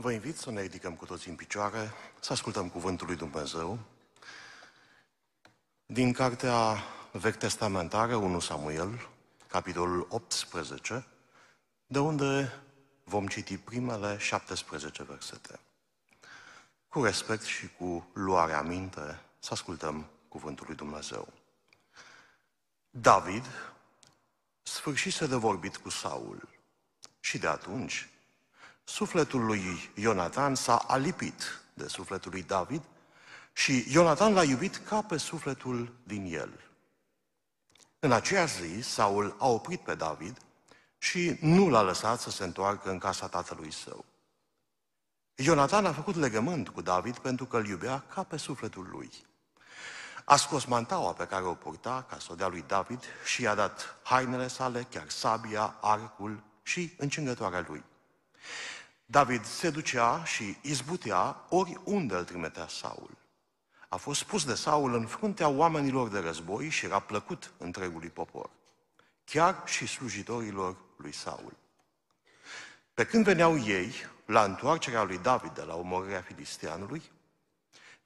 Vă invit să ne ridicăm cu toții în picioare, să ascultăm Cuvântul lui Dumnezeu din Cartea Vechi Testamentară 1 Samuel, capitolul 18, de unde vom citi primele 17 versete. Cu respect și cu luare aminte să ascultăm Cuvântul lui Dumnezeu. David sfârșise de vorbit cu Saul și de atunci Sufletul lui Ionatan s-a alipit de sufletul lui David și Ionatan l-a iubit ca pe sufletul din el. În aceeași zi, Saul a oprit pe David și nu l-a lăsat să se întoarcă în casa tatălui său. Ionatan a făcut legământ cu David pentru că îl iubea ca pe sufletul lui. A scos mantaua pe care o purta ca să o dea lui David și i-a dat hainele sale, chiar sabia, arcul și încingătoarea lui. David se ducea și izbutea oriunde îl trimitea Saul. A fost pus de Saul în fruntea oamenilor de război și era plăcut întregului popor, chiar și slujitorilor lui Saul. Pe când veneau ei, la întoarcerea lui David de la omorârea filisteanului,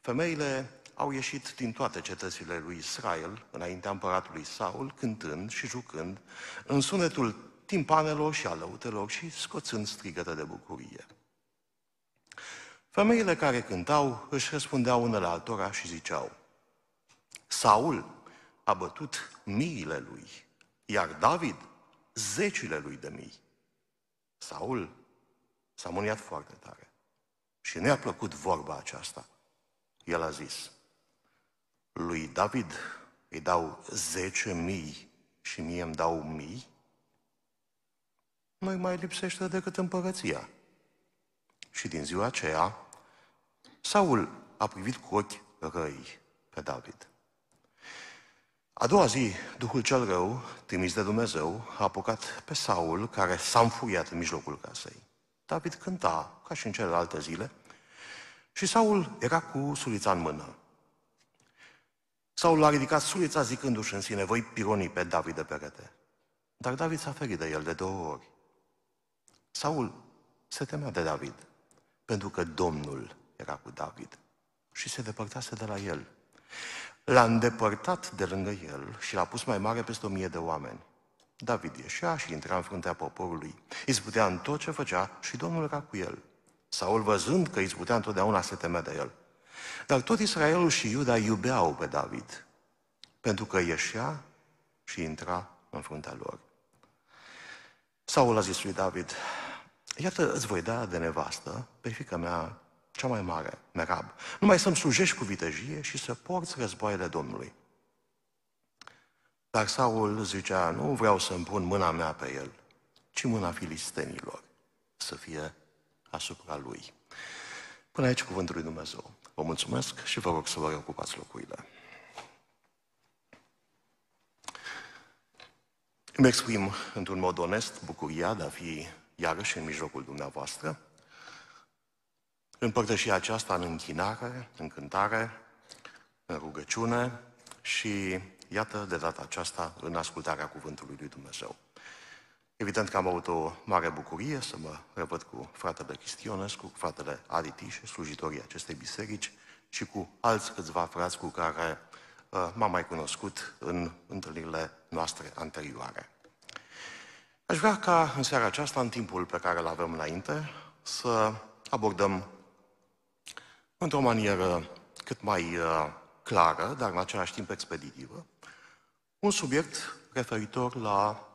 femeile au ieșit din toate cetățile lui Israel, înaintea împăratului Saul, cântând și jucând, în sunetul timpanelor și alăutelor și scoțând strigăte de bucurie. Femeile care cântau își răspundeau unele altora și ziceau, Saul a bătut miile lui, iar David zecile lui de mii. Saul s-a mâniat foarte tare și nu i-a plăcut vorba aceasta. El a zis, lui David îi dau zece mii și mie îmi dau mii? nu-i mai lipsește decât împărăția. Și din ziua aceea, Saul a privit cu ochi răi pe David. A doua zi, Duhul cel rău, trimis de Dumnezeu, a apucat pe Saul, care s-a înfuriat în mijlocul casei. David cânta, ca și în celelalte zile, și Saul era cu sulița în mână. Saul l-a ridicat sulița zicându-și în sine, voi pironi pe David de perete. Dar David s-a ferit de el de două ori. Saul se temea de David, pentru că Domnul era cu David și se depărtase de la el. L-a îndepărtat de lângă el și l-a pus mai mare peste o mie de oameni. David ieșea și intra în fruntea poporului. Izbutea în tot ce făcea și Domnul era cu el. Saul, văzând că izbutea întotdeauna, se temea de el. Dar tot Israelul și Iuda iubeau pe David, pentru că ieșea și intra în fruntea lor. Saul a zis lui David, Iată, îți voi da de nevastă pe fica mea cea mai mare, Merab, numai să-mi slujești cu vitejie și să porți războaiele Domnului. Dar Saul zicea, nu vreau să-mi pun mâna mea pe el, ci mâna filistenilor să fie asupra lui. Până aici cuvântul lui Dumnezeu. Vă mulțumesc și vă rog să vă reocupați locurile. Îmi exprim într-un mod onest bucuria de a fi iarăși în mijlocul dumneavoastră, împărtășia aceasta în închinare, în cântare, în rugăciune și, iată, de data aceasta, în ascultarea Cuvântului Lui Dumnezeu. Evident că am avut o mare bucurie să mă revăd cu fratele Cristionescu, cu fratele Aritiș, slujitorii acestei biserici și cu alți câțiva frați cu care uh, m-am mai cunoscut în întâlnirile noastre anterioare. Aș vrea ca în seara aceasta, în timpul pe care îl avem înainte, să abordăm într-o manieră cât mai uh, clară, dar în același timp expeditivă, un subiect referitor la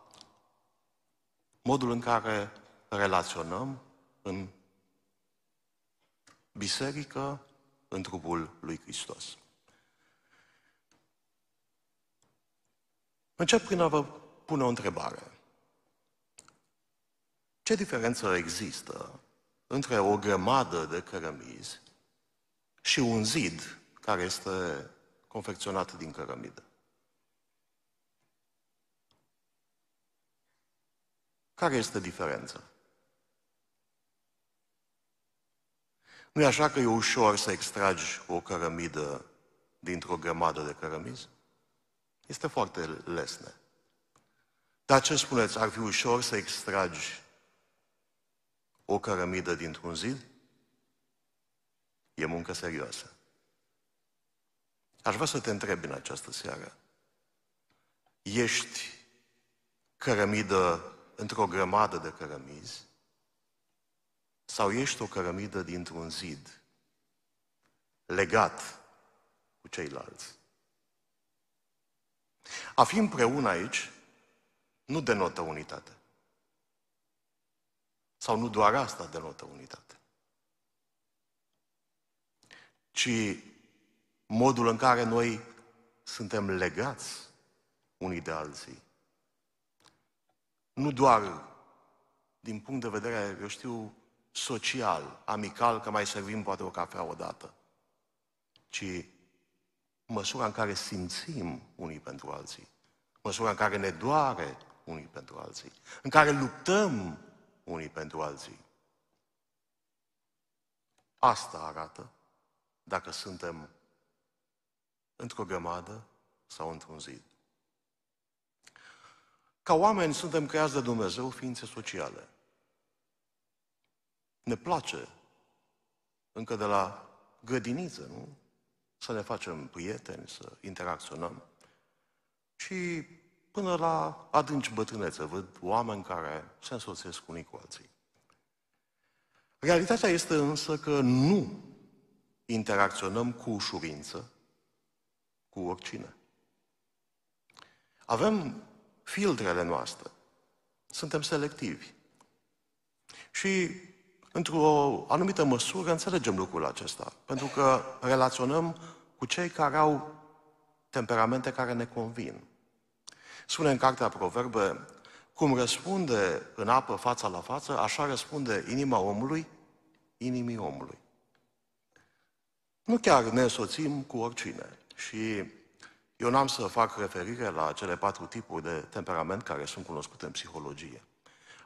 modul în care relaționăm în biserică, în trupul lui Hristos. Încep prin a vă pune o întrebare. Ce diferență există între o grămadă de cărămizi și un zid care este confecționat din cărămidă? Care este diferența? Nu e așa că e ușor să extragi o cărămidă dintr-o grămadă de cărămizi? Este foarte lesne. Dar ce spuneți, ar fi ușor să extragi o cărămidă dintr-un zid, e muncă serioasă. Aș vrea să te întreb în această seară. Ești cărămidă într-o grămadă de cărămizi? Sau ești o cărămidă dintr-un zid legat cu ceilalți? A fi împreună aici nu denotă unitate. Sau nu doar asta denotă unitate, ci modul în care noi suntem legați unii de alții. Nu doar din punct de vedere, eu știu, social, amical, că mai servim poate o cafea odată, ci măsura în care simțim unii pentru alții, măsura în care ne doare unii pentru alții, în care luptăm unii pentru alții. Asta arată dacă suntem într-o grămadă sau într-un zid. Ca oameni suntem creați de Dumnezeu ființe sociale. Ne place încă de la grădiniță, nu? Să ne facem prieteni, să interacționăm. Și până la adânci bătrânețe. Văd oameni care se însoțesc unii cu alții. Realitatea este însă că nu interacționăm cu ușurință cu oricine. Avem filtrele noastre. Suntem selectivi. Și, într-o anumită măsură, înțelegem lucrul acesta. Pentru că relaționăm cu cei care au temperamente care ne convin. Spune în cartea Proverbe, cum răspunde în apă fața la față, așa răspunde inima omului, inimii omului. Nu chiar ne soțim cu oricine. Și eu n-am să fac referire la cele patru tipuri de temperament care sunt cunoscute în psihologie.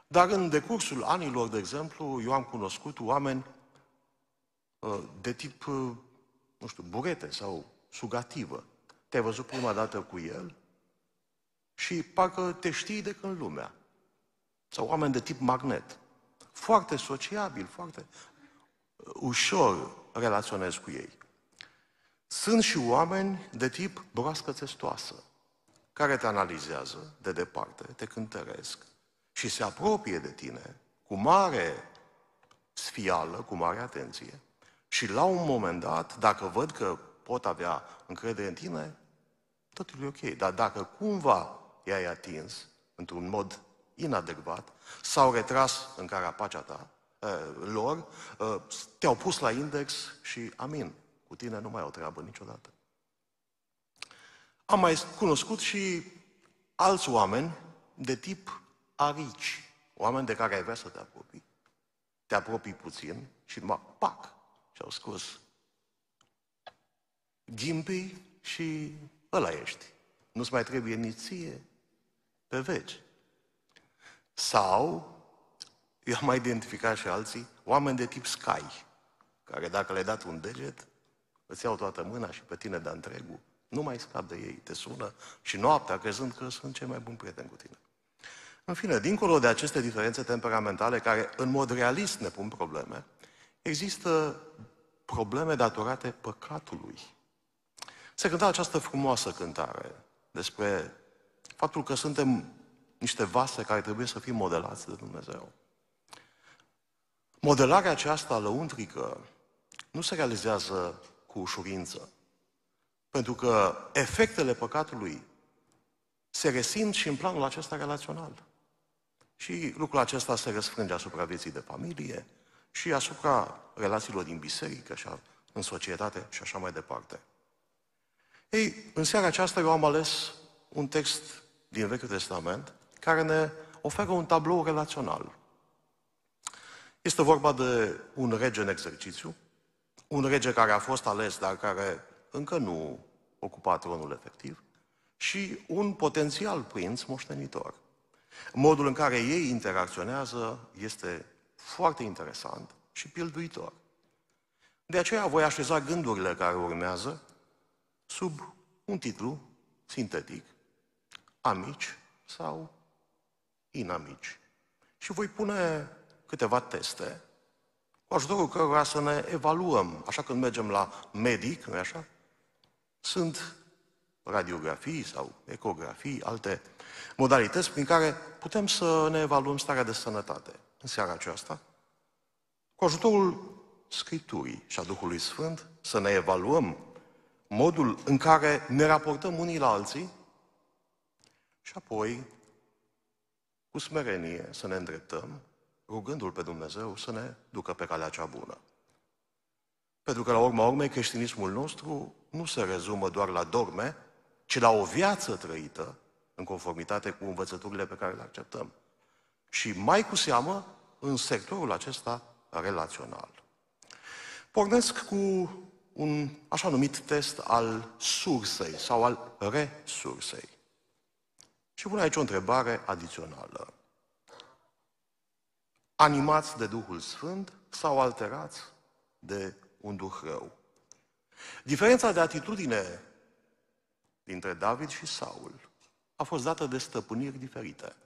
Dar în decursul anilor, de exemplu, eu am cunoscut oameni ă, de tip, ă, nu știu, burete sau sugativă. Te-ai văzut prima dată cu el, și parcă te știi de când lumea. Sau oameni de tip magnet. Foarte sociabil, foarte uh, ușor relaționezi cu ei. Sunt și oameni de tip broască testoasă, care te analizează de departe, te cântăresc și se apropie de tine cu mare sfială, cu mare atenție. Și la un moment dat, dacă văd că pot avea încredere în tine, totul e ok. Dar dacă cumva i ai atins într-un mod inadecvat, s-au retras în carapacea ta, ă, lor, ă, te-au pus la index și amin, cu tine nu mai au treabă niciodată. Am mai cunoscut și alți oameni de tip arici, oameni de care ai vrea să te apropii. Te apropii puțin și mă pac, și-au scos gimpii și ăla ești. Nu-ți mai trebuie nici ție, pe veci. Sau, eu am mai identificat și alții, oameni de tip sky care dacă le dat un deget, îți iau toată mâna și pe tine de întregul. Nu mai scap de ei, te sună și noaptea crezând că sunt cei mai buni prieteni cu tine. În fine, dincolo de aceste diferențe temperamentale care în mod realist ne pun probleme, există probleme datorate păcatului. Se cânta această frumoasă cântare despre Faptul că suntem niște vase care trebuie să fim modelați de Dumnezeu. Modelarea aceasta lăuntrică nu se realizează cu ușurință, pentru că efectele păcatului se resimt și în planul acesta relațional. Și lucrul acesta se răsfrânge asupra vieții de familie și asupra relațiilor din biserică și în societate și așa mai departe. Ei, în seara aceasta eu am ales un text din Vechiul Testament care ne oferă un tablou relațional. Este vorba de un rege în exercițiu, un rege care a fost ales, dar care încă nu ocupa tronul efectiv, și un potențial prinț moștenitor. Modul în care ei interacționează este foarte interesant și pilduitor. De aceea voi așeza gândurile care urmează sub un titlu sintetic amici sau inamici. Și voi pune câteva teste cu ajutorul cărora să ne evaluăm, așa când mergem la medic, nu așa? Sunt radiografii sau ecografii, alte modalități prin care putem să ne evaluăm starea de sănătate în seara aceasta. Cu ajutorul Scripturii și a Duhului Sfânt, să ne evaluăm modul în care ne raportăm unii la alții și apoi, cu smerenie, să ne îndreptăm, rugându-L pe Dumnezeu să ne ducă pe calea cea bună. Pentru că, la urma urmei, creștinismul nostru nu se rezumă doar la dorme, ci la o viață trăită în conformitate cu învățăturile pe care le acceptăm. Și mai cu seamă în sectorul acesta relațional. Pornesc cu un așa numit test al sursei sau al resursei. Și pun aici o întrebare adițională. Animați de Duhul Sfânt sau alterați de un duh rău? Diferența de atitudine dintre David și Saul a fost dată de stăpâniri diferite.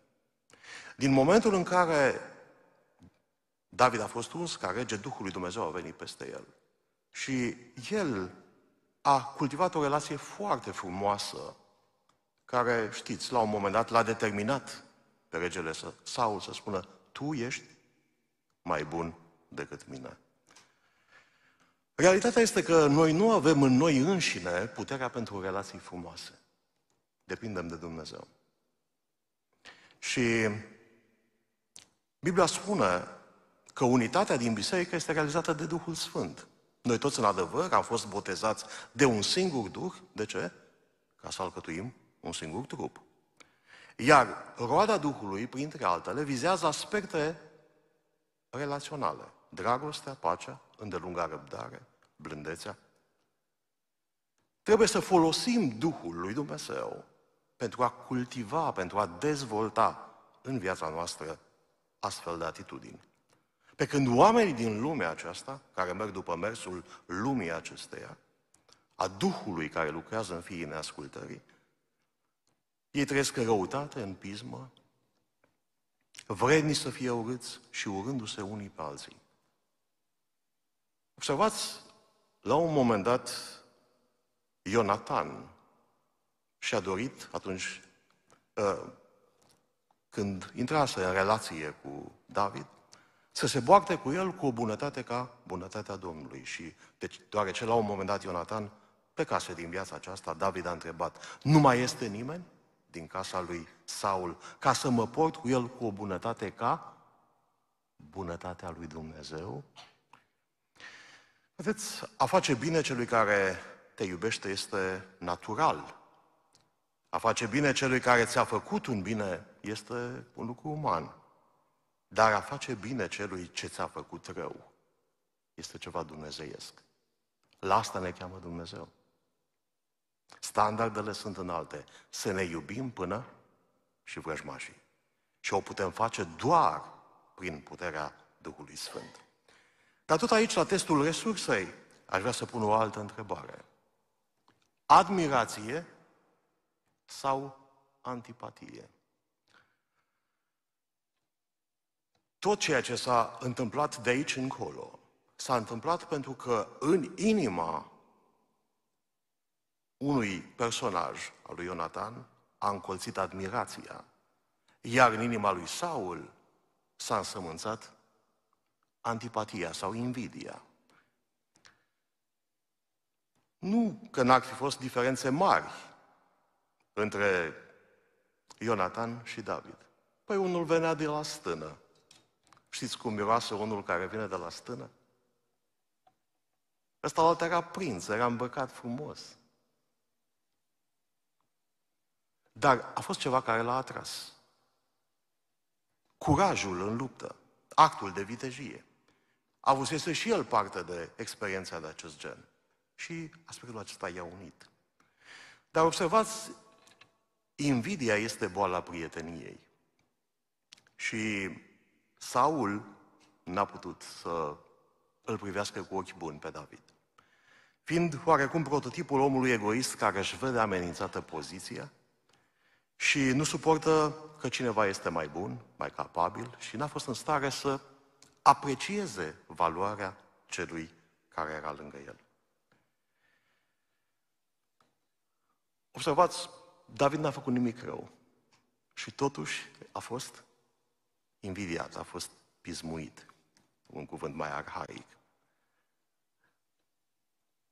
Din momentul în care David a fost uns ca rege, Duhul lui Dumnezeu a venit peste el. Și el a cultivat o relație foarte frumoasă care, știți, la un moment dat l-a determinat pe regele Saul să spună, tu ești mai bun decât mine. Realitatea este că noi nu avem în noi înșine puterea pentru relații frumoase. Depindem de Dumnezeu. Și Biblia spune că unitatea din biserică este realizată de Duhul Sfânt. Noi toți, în adevăr, am fost botezați de un singur Duh. De ce? Ca să alcătuim un singur trup. Iar roada Duhului, printre altele, vizează aspecte relaționale. Dragostea, pacea, îndelunga răbdare, blândețea. Trebuie să folosim Duhul lui Dumnezeu pentru a cultiva, pentru a dezvolta în viața noastră astfel de atitudini. Pe când oamenii din lumea aceasta, care merg după mersul lumii acesteia, a Duhului care lucrează în fiii neascultării, ei trăiesc în răutate, în pismă, vredni să fie urâți și urându-se unii pe alții. Observați, la un moment dat, Ionatan și-a dorit atunci ă, când intrase în relație cu David, să se boarte cu el cu o bunătate ca bunătatea Domnului. Și deci, deoarece la un moment dat Ionatan case din viața aceasta, David a întrebat, nu mai este nimeni? din casa lui Saul, ca să mă port cu el cu o bunătate ca bunătatea lui Dumnezeu? Vedeți, a face bine celui care te iubește este natural. A face bine celui care ți-a făcut un bine este un lucru uman. Dar a face bine celui ce ți-a făcut rău este ceva dumnezeiesc. La asta ne cheamă Dumnezeu. Standardele sunt înalte. Să ne iubim până și vrăjmașii. Și o putem face doar prin puterea Duhului Sfânt. Dar tot aici, la testul resursei, aș vrea să pun o altă întrebare. Admirație sau antipatie? Tot ceea ce s-a întâmplat de aici încolo s-a întâmplat pentru că în inima unui personaj al lui Ionatan a încolțit admirația, iar în inima lui Saul s-a însămânțat antipatia sau invidia. Nu că n-ar fi fost diferențe mari între Ionatan și David. Păi unul venea de la stână. Știți cum miroase unul care vine de la stână? Ăsta alt era prinț, era îmbrăcat frumos. Dar a fost ceva care l-a atras. Curajul în luptă, actul de vitejie. a avut să și el parte de experiența de acest gen. Și aspectul acesta i-a unit. Dar observați, invidia este boala prieteniei. Și Saul n-a putut să îl privească cu ochi buni pe David. Fiind oarecum prototipul omului egoist care își vede amenințată poziția, și nu suportă că cineva este mai bun, mai capabil și n-a fost în stare să aprecieze valoarea celui care era lângă el. Observați, David n-a făcut nimic rău și totuși a fost invidiat, a fost pismuit, un cuvânt mai arhaic.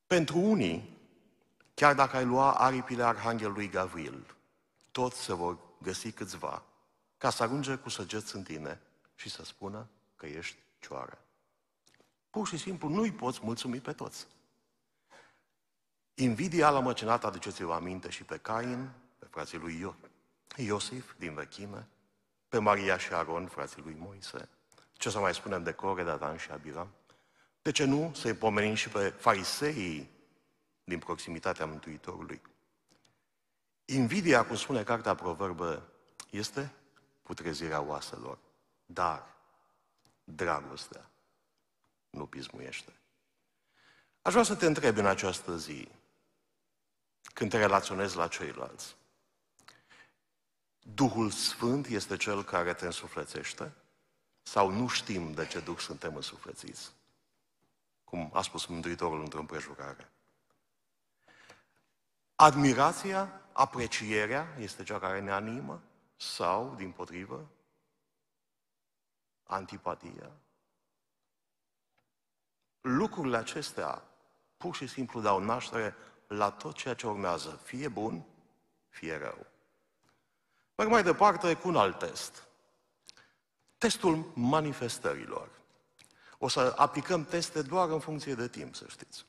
Pentru unii, chiar dacă ai lua aripile arhanghelului Gavril, tot se vă găsi câțiva ca să ajungă cu săgeți în tine și să spună că ești cioară. Pur și simplu nu-i poți mulțumi pe toți. Invidia l-a măcinat, aduceți-vă aminte, și pe Cain, pe frații lui Iot, Iosif din vechime, pe Maria și Aron, frații lui Moise. Ce să mai spunem de Core, Adam și Abiram? De ce nu să-i pomenim și pe fariseii din proximitatea Mântuitorului? Invidia, cum spune cartea proverbă, este putrezirea oaselor. Dar dragostea nu pismuiește. Aș vrea să te întreb în această zi, când te relaționezi la ceilalți, Duhul Sfânt este Cel care te însuflețește? Sau nu știm de ce Duh suntem însuflețiți? Cum a spus Mântuitorul într-o împrejurare. Admirația aprecierea este cea care ne animă sau, din potrivă, antipatia? Lucrurile acestea pur și simplu dau naștere la tot ceea ce urmează, fie bun, fie rău. Merg mai departe cu un alt test. Testul manifestărilor. O să aplicăm teste doar în funcție de timp, să știți.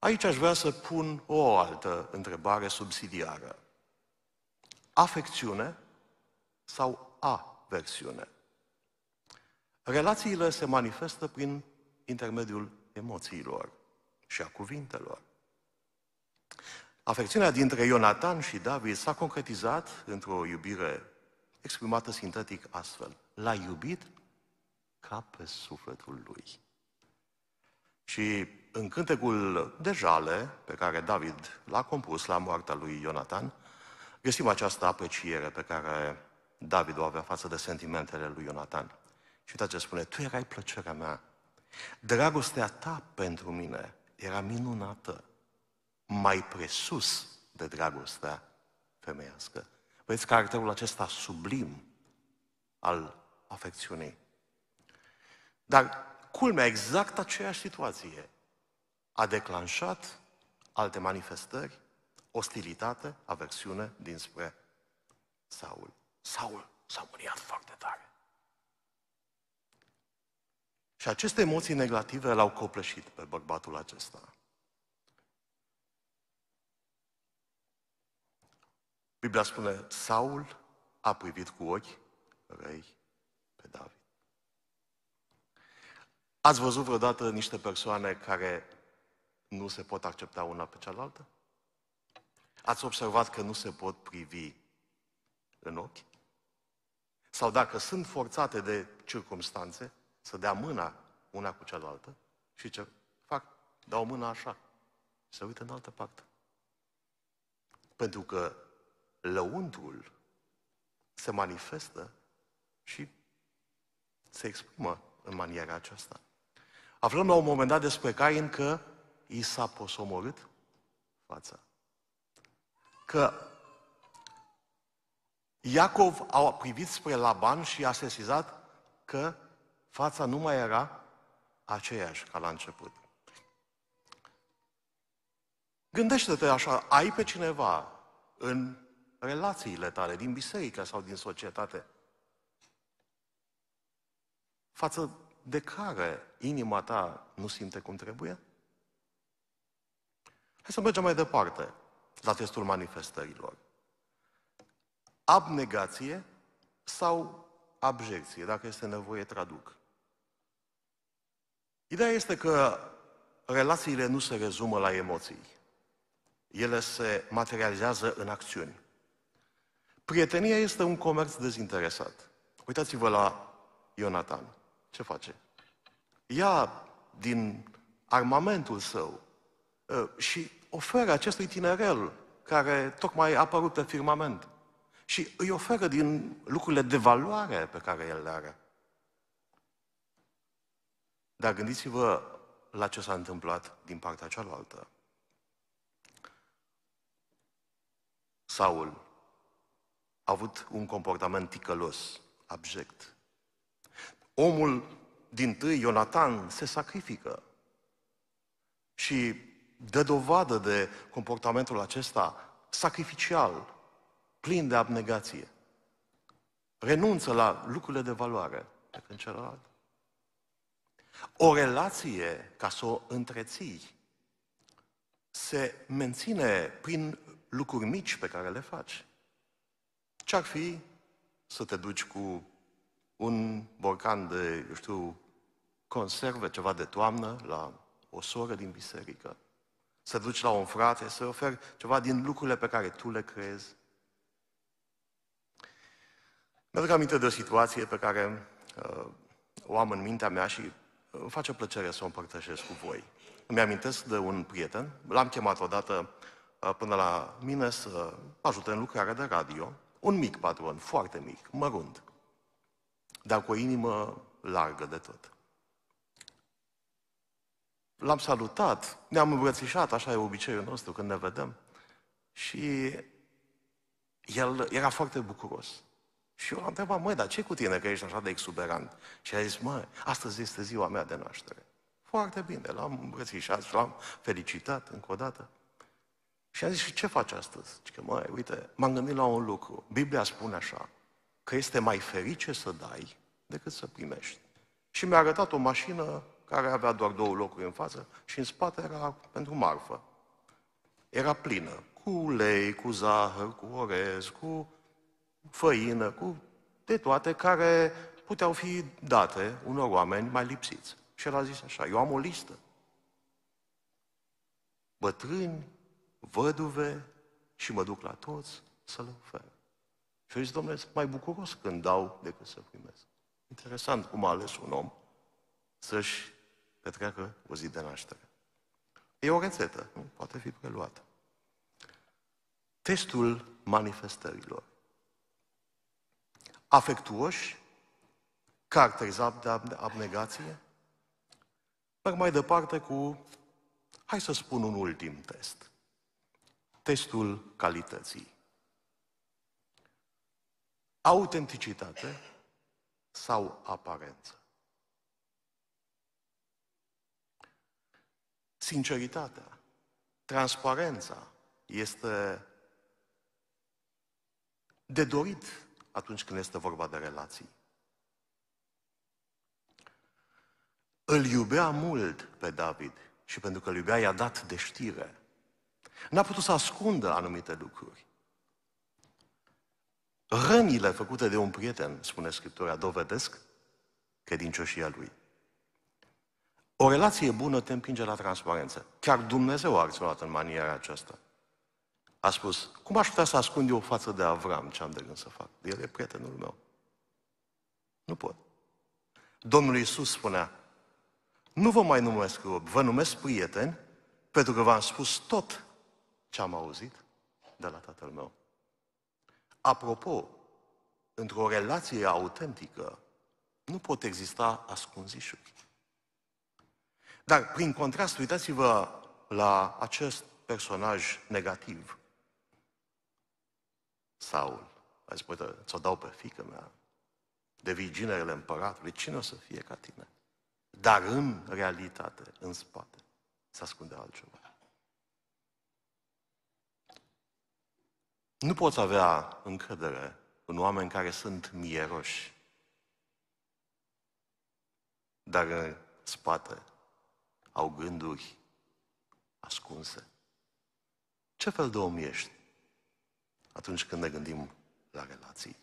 Aici aș vrea să pun o altă întrebare subsidiară. Afecțiune sau aversiune? Relațiile se manifestă prin intermediul emoțiilor și a cuvintelor. Afecțiunea dintre Ionatan și David s-a concretizat într-o iubire exprimată sintetic astfel. L-a iubit ca pe sufletul lui. Și în cântecul de jale pe care David l-a compus la moartea lui Ionatan, găsim această apreciere pe care David o avea față de sentimentele lui Ionatan. Și uitați ce spune, tu erai plăcerea mea, dragostea ta pentru mine era minunată, mai presus de dragostea femeiască. Vedeți caracterul acesta sublim al afecțiunii. Dar culmea, exact aceeași situație a declanșat alte manifestări, ostilitate, aversiune dinspre Saul. Saul s-a mâniat foarte tare. Și aceste emoții negative l-au copleșit pe bărbatul acesta. Biblia spune, Saul a privit cu ochi răi pe David. Ați văzut vreodată niște persoane care nu se pot accepta una pe cealaltă? Ați observat că nu se pot privi în ochi? Sau dacă sunt forțate de circumstanțe să dea mâna una cu cealaltă și ce fac? Dau mâna așa și se uită în altă parte. Pentru că lăuntrul se manifestă și se exprimă în maniera aceasta. Aflăm la un moment dat despre Cain că i s-a posomorât fața. Că Iacov a privit spre Laban și a sesizat că fața nu mai era aceeași ca la început. Gândește-te așa, ai pe cineva în relațiile tale, din biserică sau din societate, față de care inima ta nu simte cum trebuie? Hai să mergem mai departe la testul manifestărilor. Abnegație sau abjecție, dacă este nevoie, traduc. Ideea este că relațiile nu se rezumă la emoții. Ele se materializează în acțiuni. Prietenia este un comerț dezinteresat. Uitați-vă la Ionatan. Ce face? Ia din armamentul său Ă, și oferă acestui tinerel care tocmai a apărut pe firmament și îi oferă din lucrurile de valoare pe care el le are. Dar gândiți-vă la ce s-a întâmplat din partea cealaltă. Saul a avut un comportament ticălos, abject. Omul din tâi, Ionatan, se sacrifică. Și dă dovadă de comportamentul acesta sacrificial, plin de abnegație. Renunță la lucrurile de valoare, pe când celălalt. O relație, ca să o întreții, se menține prin lucruri mici pe care le faci. Ce-ar fi să te duci cu un borcan de, eu știu, conserve, ceva de toamnă, la o soră din biserică? să duci la un frate, să-i oferi ceva din lucrurile pe care tu le crezi. Mi-aduc aminte de o situație pe care uh, o am în mintea mea și uh, îmi face plăcere să o împărtășesc cu voi. Îmi amintesc de un prieten, l-am chemat odată uh, până la mine să ajute în lucrarea de radio, un mic patron, foarte mic, mărunt, dar cu o inimă largă de tot l-am salutat, ne-am îmbrățișat, așa e obiceiul nostru când ne vedem. Și el era foarte bucuros. Și eu l-am întrebat, măi, dar ce cu tine că ești așa de exuberant? Și a zis, măi, astăzi este ziua mea de naștere. Foarte bine, l-am îmbrățișat și l-am felicitat încă o dată. Și am zis, și ce faci astăzi? Zic că, măi, uite, m-am gândit la un lucru. Biblia spune așa, că este mai ferice să dai decât să primești. Și mi-a arătat o mașină care avea doar două locuri în față și în spate era pentru marfă. Era plină, cu ulei, cu zahăr, cu orez, cu făină, cu de toate care puteau fi date unor oameni mai lipsiți. Și el a zis așa, eu am o listă. Bătrâni, văduve și mă duc la toți să le ofer. Și eu zic, domnule, sunt mai bucuros când dau decât să primesc. Interesant cum a ales un om să-și pentru că o zi de naștere. E o rețetă, nu? poate fi preluată. Testul manifestărilor. Afectuoși, caracterizat de abnegație, merg mai departe cu, hai să spun un ultim test. Testul calității. Autenticitate sau aparență. Sinceritatea, transparența este de dorit atunci când este vorba de relații. Îl iubea mult pe David și pentru că îl iubea i-a dat de știre. N-a putut să ascundă anumite lucruri. Rănile făcute de un prieten, spune Scriptura, dovedesc credincioșia lui. O relație bună te împinge la transparență. Chiar Dumnezeu a acționat în maniera aceasta. A spus, cum aș putea să ascund eu față de Avram ce am de gând să fac? El e prietenul meu. Nu pot. Domnul Iisus spunea, nu vă mai numesc rob, vă numesc prieteni, pentru că v-am spus tot ce am auzit de la tatăl meu. Apropo, într-o relație autentică, nu pot exista ascunzișuri. Dar, prin contrast, uitați-vă la acest personaj negativ. Saul. A zis, uite, ți-o dau pe fică mea. Devii ginerele împăratului. Cine o să fie ca tine? Dar în realitate, în spate, se ascunde altceva. Nu poți avea încredere în oameni care sunt mieroși, dar în spate au gânduri ascunse. Ce fel de om ești atunci când ne gândim la relații?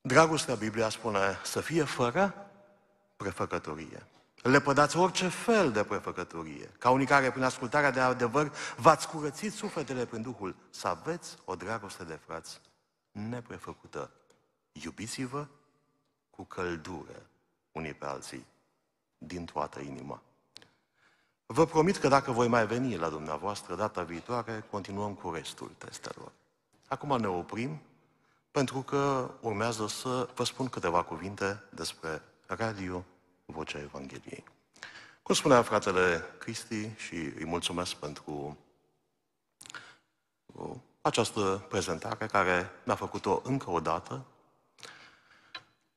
Dragostea, Biblia spune, să fie fără prefăcătorie. Lepădați orice fel de prefăcătorie, ca unii care prin ascultarea de adevăr v-ați curățit sufletele prin Duhul, să aveți o dragoste de frați neprefăcută. Iubiți-vă cu căldură unii pe alții din toată inima. Vă promit că dacă voi mai veni la dumneavoastră data viitoare, continuăm cu restul testelor. Acum ne oprim, pentru că urmează să vă spun câteva cuvinte despre Radio Vocea Evangheliei. Cum spunea fratele Cristi și îi mulțumesc pentru această prezentare care mi-a făcut-o încă o dată.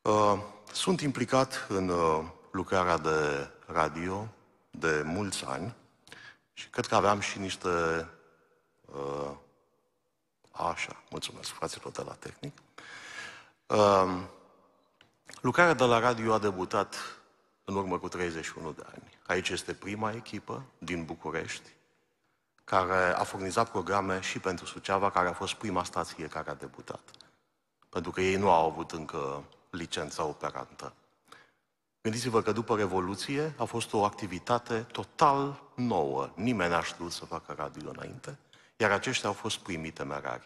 Uh, sunt implicat în uh, lucrarea de radio de mulți ani și cred că aveam și niște... Uh, așa, mulțumesc fraților de la tehnic. Uh, lucrarea de la radio a debutat în urmă cu 31 de ani. Aici este prima echipă din București care a furnizat programe și pentru Suceava, care a fost prima stație care a debutat. Pentru că ei nu au avut încă licența operantă. Gândiți-vă că după Revoluție a fost o activitate total nouă. Nimeni n-a știut să facă radio înainte, iar aceștia au fost primii temerari.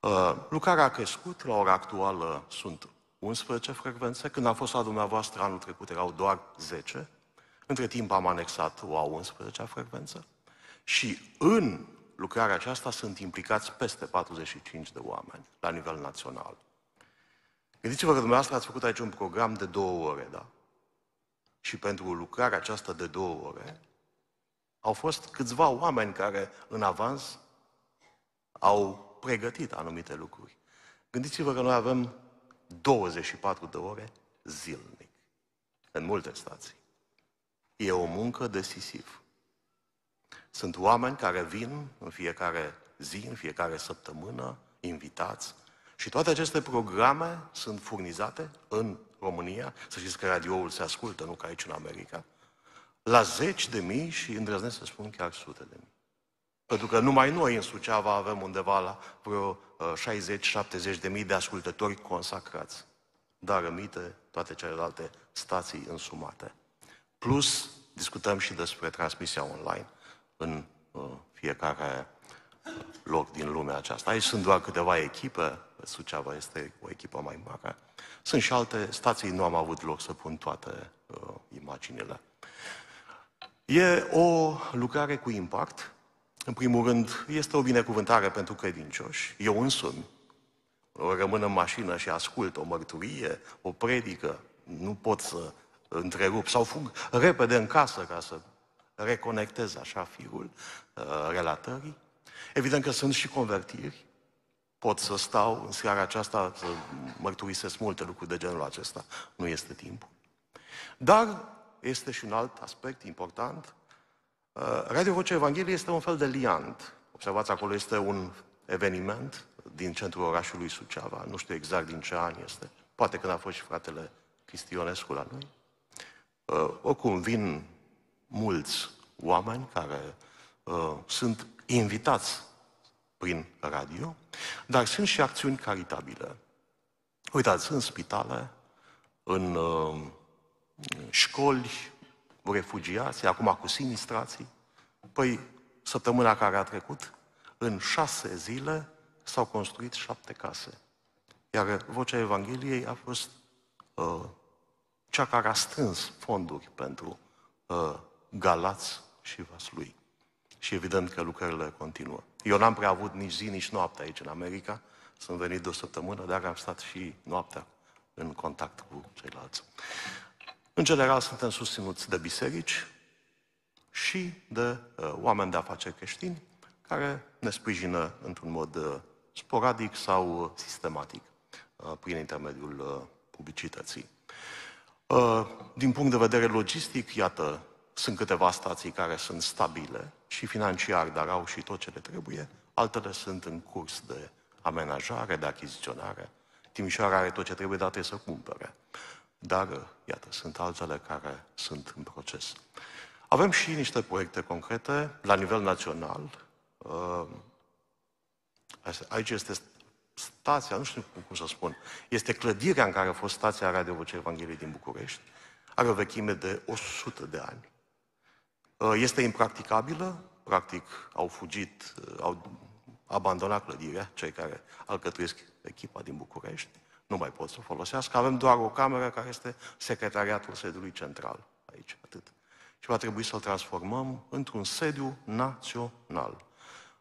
Uh, lucrarea a crescut, la ora actuală sunt 11 frecvențe, când am fost la dumneavoastră anul trecut erau doar 10, între timp am anexat o A11-a frecvență și în lucrarea aceasta sunt implicați peste 45 de oameni la nivel național. Gândiți-vă că dumneavoastră ați făcut aici un program de două ore, da? Și pentru lucrarea aceasta de două ore, au fost câțiva oameni care în avans au pregătit anumite lucruri. Gândiți-vă că noi avem 24 de ore zilnic în multe stații. E o muncă decisiv. Sunt oameni care vin în fiecare zi, în fiecare săptămână, invitați, și toate aceste programe sunt furnizate în România, să știți că radioul se ascultă, nu ca aici în America, la zeci de mii și îndrăznesc să spun chiar sute de mii. Pentru că numai noi în Suceava avem undeva la vreo 60-70 uh, de mii de ascultători consacrați. Dar rămite toate celelalte stații însumate. Plus, discutăm și despre transmisia online în uh, fiecare loc din lumea aceasta. Aici sunt doar câteva echipe Suceava este o echipă mai mare. Sunt și alte stații, nu am avut loc să pun toate uh, imaginile. E o lucrare cu impact. În primul rând, este o binecuvântare pentru credincioși. Eu însumi uh, rămân în mașină și ascult o mărturie, o predică, nu pot să întrerup sau fug repede în casă ca să reconectez așa firul uh, relatării. Evident că sunt și convertiri, pot să stau în seara aceasta să mărturisesc multe lucruri de genul acesta. Nu este timpul. Dar este și un alt aspect important. Uh, Radio Vocea Evangheliei este un fel de liant. Observați, acolo este un eveniment din centrul orașului Suceava, nu știu exact din ce an este, poate când a fost și fratele Cristionescu la noi. Uh, oricum, vin mulți oameni care uh, sunt invitați prin radio, dar sunt și acțiuni caritabile. Uitați, în spitale, în uh, școli, refugiați, acum cu sinistrații. Păi, săptămâna care a trecut, în șase zile s-au construit șapte case. Iar vocea Evangheliei a fost uh, cea care a strâns fonduri pentru uh, Galați și Vaslui. Și evident că lucrările continuă. Eu n-am prea avut nici zi, nici noapte aici în America. Sunt venit de o săptămână, dar am stat și noaptea în contact cu ceilalți. În general, suntem susținuți de biserici și de uh, oameni de afaceri creștini care ne sprijină într-un mod uh, sporadic sau uh, sistematic uh, prin intermediul uh, publicității. Uh, din punct de vedere logistic, iată, sunt câteva stații care sunt stabile, și financiar, dar au și tot ce le trebuie. Altele sunt în curs de amenajare, de achiziționare. Timișoara are tot ce trebuie, dar trebuie să cumpere. Dar, iată, sunt altele care sunt în proces. Avem și niște proiecte concrete la nivel național. Ehm, aici este stația, nu știu cum să spun, este clădirea în care a fost stația Radio Vocea Evangheliei din București. Are o vechime de 100 de ani. Uh, este impracticabilă, practic au fugit, uh, au abandonat clădirea, cei care alcătuiesc echipa din București, nu mai pot să o folosească. Avem doar o cameră care este secretariatul sediului central aici, atât. Și va trebui să o transformăm într-un sediu național.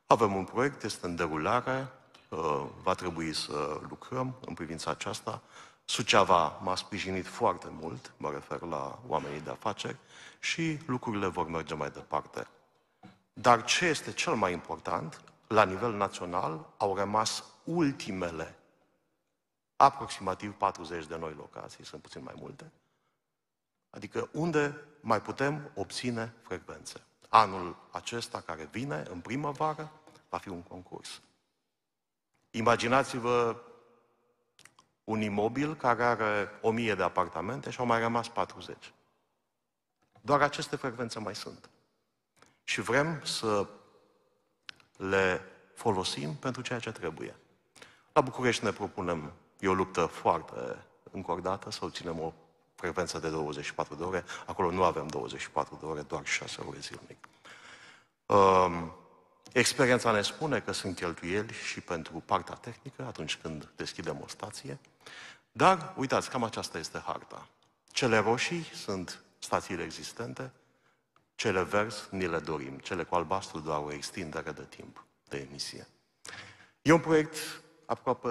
Avem un proiect, este în derulare, uh, va trebui să lucrăm în privința aceasta, Suceava m-a sprijinit foarte mult, mă refer la oamenii de afaceri, și lucrurile vor merge mai departe. Dar ce este cel mai important, la nivel național au rămas ultimele, aproximativ 40 de noi locații, sunt puțin mai multe, adică unde mai putem obține frecvențe. Anul acesta care vine, în primăvară, va fi un concurs. Imaginați-vă un imobil care are 1000 de apartamente și au mai rămas 40. Doar aceste frecvențe mai sunt. Și vrem să le folosim pentru ceea ce trebuie. La București ne propunem, e o luptă foarte încordată, să obținem o frecvență de 24 de ore. Acolo nu avem 24 de ore, doar 6 ore zilnic. Um, experiența ne spune că sunt cheltuieli și pentru partea tehnică, atunci când deschidem o stație, dar, uitați, cam aceasta este harta. Cele roșii sunt stațiile existente, cele verzi ni le dorim, cele cu albastru doar o extindere de timp de emisie. E un proiect aproape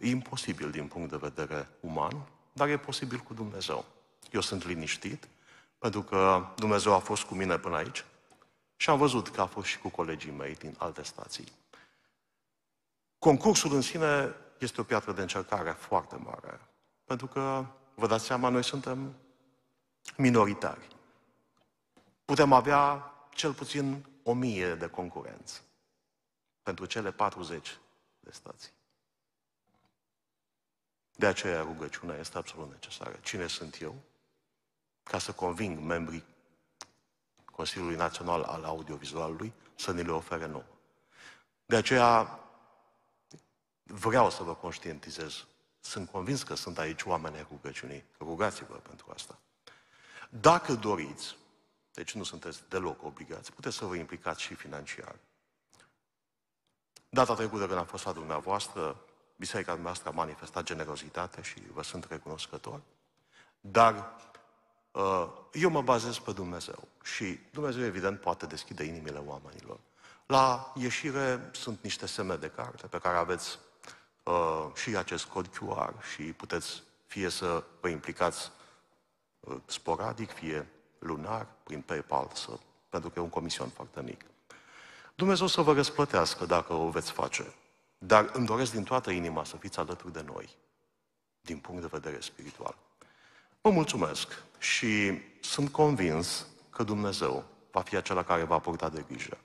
imposibil din punct de vedere uman, dar e posibil cu Dumnezeu. Eu sunt liniștit, pentru că Dumnezeu a fost cu mine până aici și am văzut că a fost și cu colegii mei din alte stații. Concursul în sine este o piatră de încercare foarte mare. Pentru că, vă dați seama, noi suntem minoritari. Putem avea cel puțin o mie de concurenți pentru cele 40 de stații. De aceea rugăciunea este absolut necesară. Cine sunt eu? Ca să conving membrii Consiliului Național al Audiovizualului să ne le ofere nouă. De aceea vreau să vă conștientizez. Sunt convins că sunt aici oameni ai rugăciunii. Rugați-vă pentru asta. Dacă doriți, deci nu sunteți deloc obligați, puteți să vă implicați și financiar. Data trecută când am fost la dumneavoastră, biserica dumneavoastră a manifestat generozitate și vă sunt recunoscător. Dar uh, eu mă bazez pe Dumnezeu și Dumnezeu, evident, poate deschide inimile oamenilor. La ieșire sunt niște semne de carte pe care aveți Uh, și acest cod QR și puteți fie să vă implicați uh, sporadic, fie lunar, prin PayPal, să, pentru că e un comision foarte mic. Dumnezeu să vă răsplătească dacă o veți face, dar îmi doresc din toată inima să fiți alături de noi, din punct de vedere spiritual. Vă mulțumesc și sunt convins că Dumnezeu va fi acela care va purta de grijă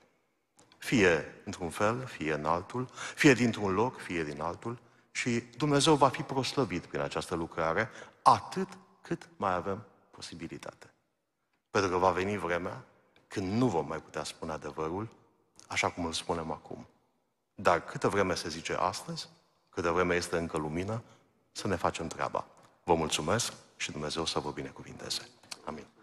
fie într-un fel, fie în altul, fie dintr-un loc, fie din altul, și Dumnezeu va fi proslăvit prin această lucrare atât cât mai avem posibilitate. Pentru că va veni vremea când nu vom mai putea spune adevărul așa cum îl spunem acum. Dar câtă vreme se zice astăzi, câtă vreme este încă lumină, să ne facem treaba. Vă mulțumesc și Dumnezeu să vă binecuvinteze. Amin.